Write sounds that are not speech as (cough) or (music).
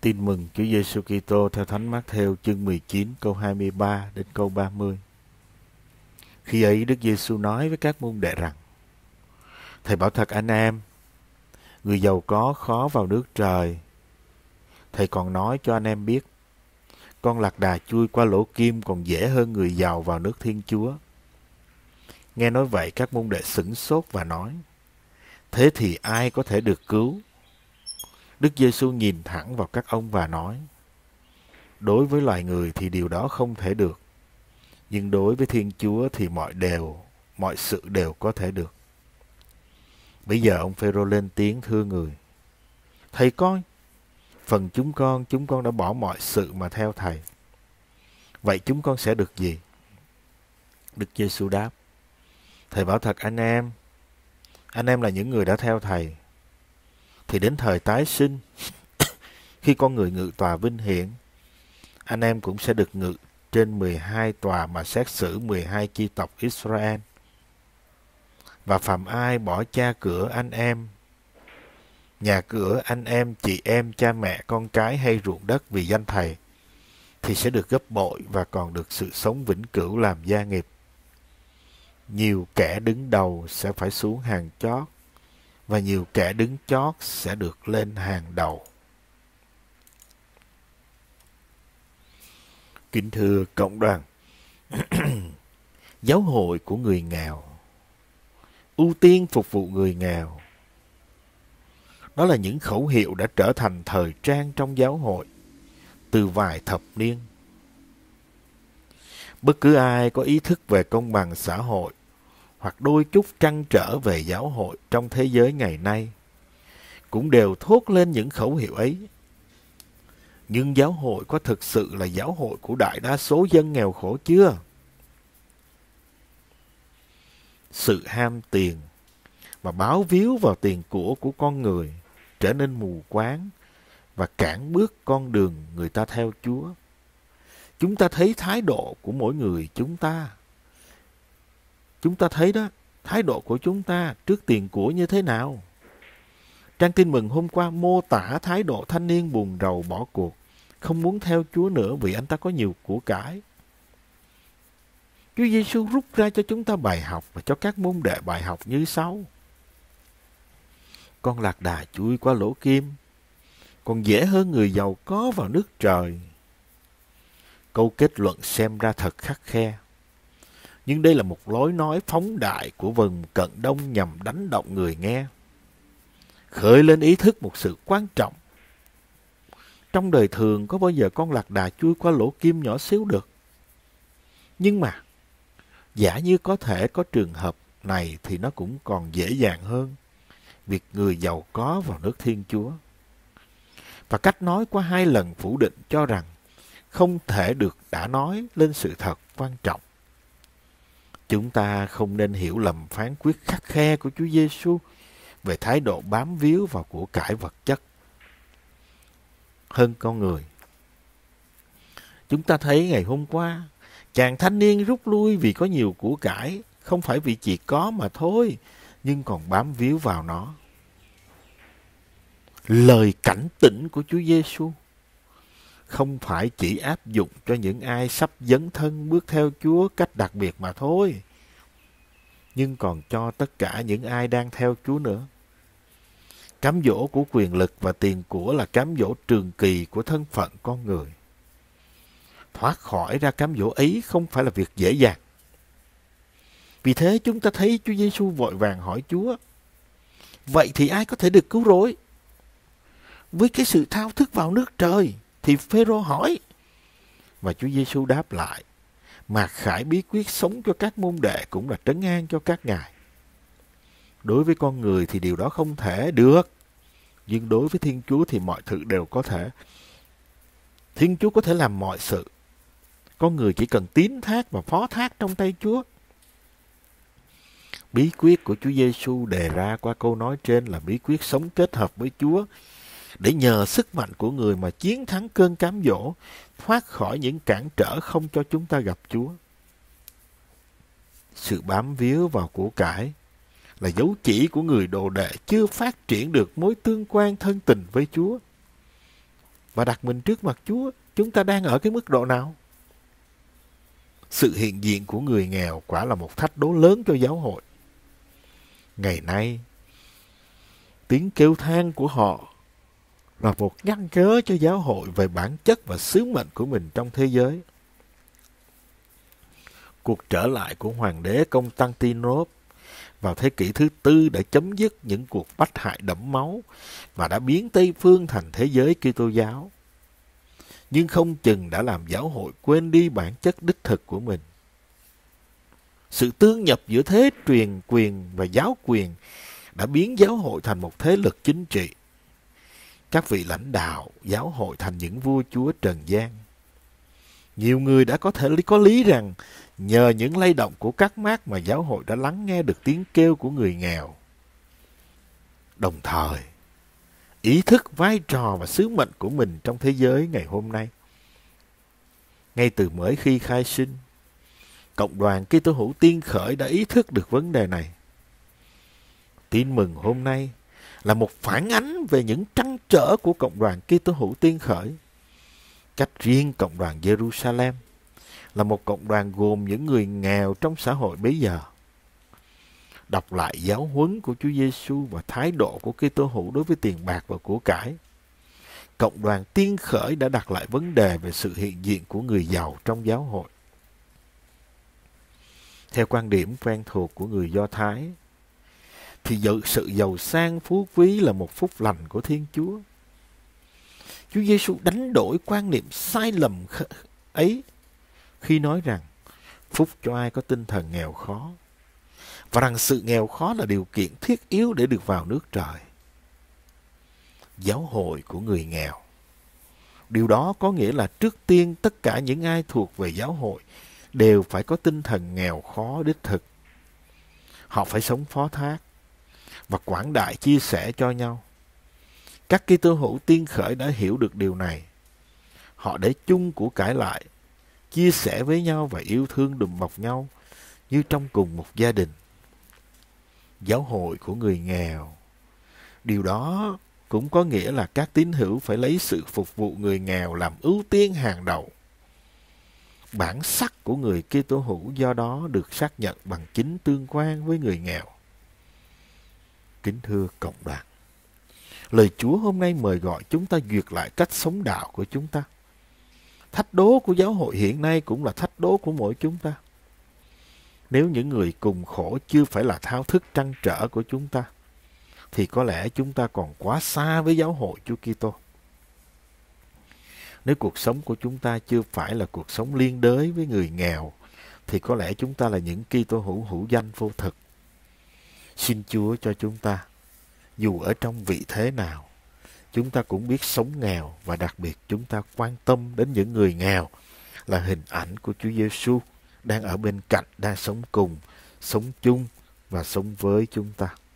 Tin mừng Chúa Giêsu Kitô theo Thánh Mát-theo chương 19 câu 23 đến câu 30. Khi ấy Đức Giêsu nói với các môn đệ rằng: Thầy bảo thật anh em, người giàu có khó vào nước trời. Thầy còn nói cho anh em biết, con lạc đà chui qua lỗ kim còn dễ hơn người giàu vào nước Thiên Chúa. Nghe nói vậy các môn đệ sửng sốt và nói: Thế thì ai có thể được cứu? Đức Giêsu nhìn thẳng vào các ông và nói: Đối với loài người thì điều đó không thể được, nhưng đối với Thiên Chúa thì mọi đều, mọi sự đều có thể được. Bây giờ ông Phêrô lên tiếng thưa người: Thầy coi, phần chúng con, chúng con đã bỏ mọi sự mà theo thầy. Vậy chúng con sẽ được gì? Đức Giêsu đáp: Thầy bảo thật anh em, anh em là những người đã theo thầy thì đến thời tái sinh, (coughs) khi con người ngự tòa vinh hiển, anh em cũng sẽ được ngự trên 12 tòa mà xét xử 12 chi tộc Israel. Và phạm ai bỏ cha cửa anh em, nhà cửa anh em, chị em, cha mẹ, con cái hay ruộng đất vì danh thầy, thì sẽ được gấp bội và còn được sự sống vĩnh cửu làm gia nghiệp. Nhiều kẻ đứng đầu sẽ phải xuống hàng chót và nhiều kẻ đứng chót sẽ được lên hàng đầu. Kính thưa cộng đoàn, (clears throat) giáo hội của người nghèo, ưu tiên phục vụ người nghèo, đó là những khẩu hiệu đã trở thành thời trang trong giáo hội từ vài thập niên. Bất cứ ai có ý thức về công bằng xã hội hoặc đôi chút trăn trở về giáo hội trong thế giới ngày nay cũng đều thốt lên những khẩu hiệu ấy. Nhưng giáo hội có thực sự là giáo hội của đại đa số dân nghèo khổ chưa? Sự ham tiền mà báo víu vào tiền của của con người trở nên mù quáng và cản bước con đường người ta theo Chúa. Chúng ta thấy thái độ của mỗi người chúng ta Chúng ta thấy đó, thái độ của chúng ta trước tiền của như thế nào? Trang tin mừng hôm qua mô tả thái độ thanh niên buồn rầu bỏ cuộc, không muốn theo Chúa nữa vì anh ta có nhiều của cải. Chúa Giêsu rút ra cho chúng ta bài học và cho các môn đệ bài học như sau. Con lạc đà chui qua lỗ kim, còn dễ hơn người giàu có vào nước trời. Câu kết luận xem ra thật khắc khe nhưng đây là một lối nói phóng đại của vùng cận đông nhằm đánh động người nghe. Khởi lên ý thức một sự quan trọng. Trong đời thường có bao giờ con lạc đà chui qua lỗ kim nhỏ xíu được. Nhưng mà, giả như có thể có trường hợp này thì nó cũng còn dễ dàng hơn. Việc người giàu có vào nước Thiên Chúa. Và cách nói qua hai lần phủ định cho rằng không thể được đã nói lên sự thật quan trọng Chúng ta không nên hiểu lầm phán quyết khắc khe của Chúa Giêsu về thái độ bám víu vào của cải vật chất hơn con người. Chúng ta thấy ngày hôm qua, chàng thanh niên rút lui vì có nhiều của cải, không phải vì chỉ có mà thôi, nhưng còn bám víu vào nó. Lời cảnh tỉnh của Chúa Giêsu không phải chỉ áp dụng cho những ai sắp dấn thân bước theo Chúa cách đặc biệt mà thôi, nhưng còn cho tất cả những ai đang theo Chúa nữa. Cám dỗ của quyền lực và tiền của là cám dỗ trường kỳ của thân phận con người. Thoát khỏi ra cám dỗ ấy không phải là việc dễ dàng. Vì thế chúng ta thấy Chúa Giêsu vội vàng hỏi Chúa, vậy thì ai có thể được cứu rỗi? Với cái sự thao thức vào nước trời, thì Phêrô hỏi và Chúa Giêsu đáp lại mà khải bí quyết sống cho các môn đệ cũng là trấn an cho các ngài. Đối với con người thì điều đó không thể được, nhưng đối với Thiên Chúa thì mọi thứ đều có thể. Thiên Chúa có thể làm mọi sự. Con người chỉ cần tín thác và phó thác trong tay Chúa. Bí quyết của Chúa Giêsu đề ra qua câu nói trên là bí quyết sống kết hợp với Chúa để nhờ sức mạnh của người mà chiến thắng cơn cám dỗ, thoát khỏi những cản trở không cho chúng ta gặp Chúa. Sự bám víu vào của cải là dấu chỉ của người đồ đệ chưa phát triển được mối tương quan thân tình với Chúa. Và đặt mình trước mặt Chúa, chúng ta đang ở cái mức độ nào? Sự hiện diện của người nghèo quả là một thách đố lớn cho giáo hội. Ngày nay, tiếng kêu than của họ là một ngăn cớ cho giáo hội về bản chất và sứ mệnh của mình trong thế giới. Cuộc trở lại của hoàng đế công tăng Tinop vào thế kỷ thứ tư đã chấm dứt những cuộc bách hại đẫm máu và đã biến Tây Phương thành thế giới Kitô giáo. Nhưng không chừng đã làm giáo hội quên đi bản chất đích thực của mình. Sự tương nhập giữa thế truyền quyền và giáo quyền đã biến giáo hội thành một thế lực chính trị các vị lãnh đạo giáo hội thành những vua chúa trần gian. Nhiều người đã có thể có lý rằng nhờ những lay động của các mác mà giáo hội đã lắng nghe được tiếng kêu của người nghèo. Đồng thời, ý thức vai trò và sứ mệnh của mình trong thế giới ngày hôm nay. Ngay từ mới khi khai sinh, Cộng đoàn Kitô hữu Tiên Khởi đã ý thức được vấn đề này. Tin mừng hôm nay là một phản ánh về những trăn trở của cộng đoàn Kitô hữu tiên khởi. Cách riêng cộng đoàn Jerusalem là một cộng đoàn gồm những người nghèo trong xã hội bấy giờ. Đọc lại giáo huấn của Chúa Giêsu và thái độ của Kitô hữu đối với tiền bạc và của cải, cộng đoàn tiên khởi đã đặt lại vấn đề về sự hiện diện của người giàu trong giáo hội. Theo quan điểm quen thuộc của người Do Thái, thì dự sự giàu sang phú quý là một phúc lành của Thiên Chúa. Chúa Giêsu đánh đổi quan niệm sai lầm ấy khi nói rằng phúc cho ai có tinh thần nghèo khó và rằng sự nghèo khó là điều kiện thiết yếu để được vào nước trời. Giáo hội của người nghèo. Điều đó có nghĩa là trước tiên tất cả những ai thuộc về giáo hội đều phải có tinh thần nghèo khó đích thực. Họ phải sống phó thác và quảng đại chia sẻ cho nhau. Các Kitô hữu tiên khởi đã hiểu được điều này. Họ để chung của cải lại, chia sẻ với nhau và yêu thương đùm bọc nhau như trong cùng một gia đình. Giáo hội của người nghèo. Điều đó cũng có nghĩa là các tín hữu phải lấy sự phục vụ người nghèo làm ưu tiên hàng đầu. Bản sắc của người Kitô hữu do đó được xác nhận bằng chính tương quan với người nghèo. Kính thưa cộng đoàn, lời Chúa hôm nay mời gọi chúng ta duyệt lại cách sống đạo của chúng ta. Thách đố của giáo hội hiện nay cũng là thách đố của mỗi chúng ta. Nếu những người cùng khổ chưa phải là thao thức trăn trở của chúng ta, thì có lẽ chúng ta còn quá xa với giáo hội Chúa Kitô. Nếu cuộc sống của chúng ta chưa phải là cuộc sống liên đới với người nghèo, thì có lẽ chúng ta là những Kitô hữu hữu danh vô thực Xin Chúa cho chúng ta, dù ở trong vị thế nào, chúng ta cũng biết sống nghèo và đặc biệt chúng ta quan tâm đến những người nghèo là hình ảnh của Chúa Giêsu đang ở bên cạnh, đang sống cùng, sống chung và sống với chúng ta.